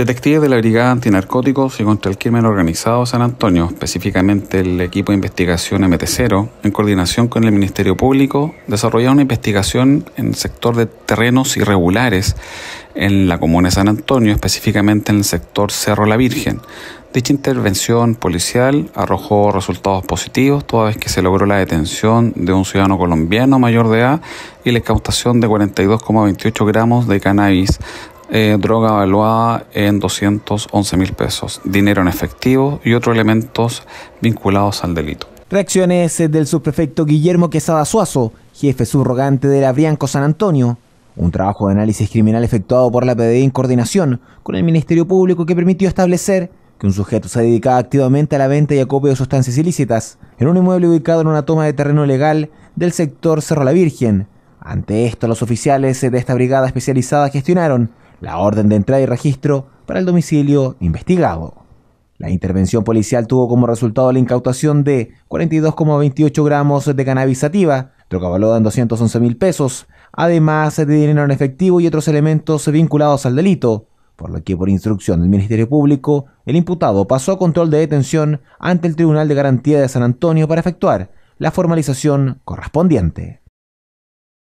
Detectives de la Brigada Antinarcóticos y contra el Crimen Organizado San Antonio, específicamente el equipo de investigación MT0, en coordinación con el Ministerio Público, desarrollaron una investigación en el sector de terrenos irregulares en la comuna de San Antonio, específicamente en el sector Cerro La Virgen. Dicha intervención policial arrojó resultados positivos toda vez que se logró la detención de un ciudadano colombiano mayor de edad y la incautación de 42,28 gramos de cannabis eh, droga evaluada en 211 mil pesos, dinero en efectivo y otros elementos vinculados al delito. Reacciones del subprefecto Guillermo Quesada Suazo, jefe subrogante de la Brianco San Antonio. Un trabajo de análisis criminal efectuado por la PDI en coordinación con el Ministerio Público que permitió establecer que un sujeto se dedicaba activamente a la venta y acopio de sustancias ilícitas en un inmueble ubicado en una toma de terreno legal del sector Cerro La Virgen. Ante esto, los oficiales de esta brigada especializada gestionaron la orden de entrada y registro para el domicilio investigado. La intervención policial tuvo como resultado la incautación de 42,28 gramos de cannabis sativa, valorada en 211 mil pesos, además de dinero en efectivo y otros elementos vinculados al delito, por lo que por instrucción del Ministerio Público, el imputado pasó a control de detención ante el Tribunal de Garantía de San Antonio para efectuar la formalización correspondiente.